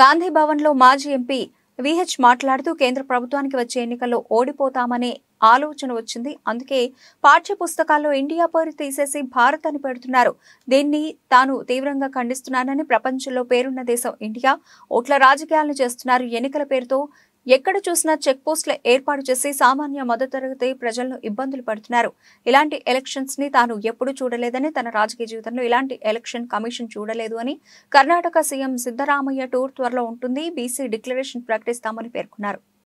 గాంధీ భవన్లో మాజీ MP VH మాట్లాడుతూ కేంద్ర ప్రభుత్వానికి వచ్చే ఎన్నికల్లో ఓడిపోతామనే ఆలోచన వచ్చింది అందుకే పాఠ్య పుస్తకాల్లో ఇండియా పేరు తీసేసి భారత్ అని పెడుతున్నారు దీన్ని తాను తీవ్రంగా ఖండిస్తున్నానని ప్రపంచంలో పేరున్న దేశం ఇండియా ఓట్ల రాజకీయాలను చేస్తున్నారు ఎన్నికల పేరుతో ఎక్కడ చూసినా చెక్ పోస్టుల ఏర్పాటు చేసి సామాన్య తరగతి ప్రజలను ఇబ్బందులు పడుతున్నారు ఇలాంటి ఎలక్షన్స్ ని తాను ఎప్పుడు చూడలేదని తన రాజకీయ జీవితంలో ఇలాంటి ఎలక్షన్ కమిషన్ చూడలేదు అని కర్ణాటక సీఎం సిద్దరామయ్య టూర్ త్వరలో ఉంటుంది బీసీ డిక్లరేషన్ ప్రకటిస్తామని పేర్కొన్నారు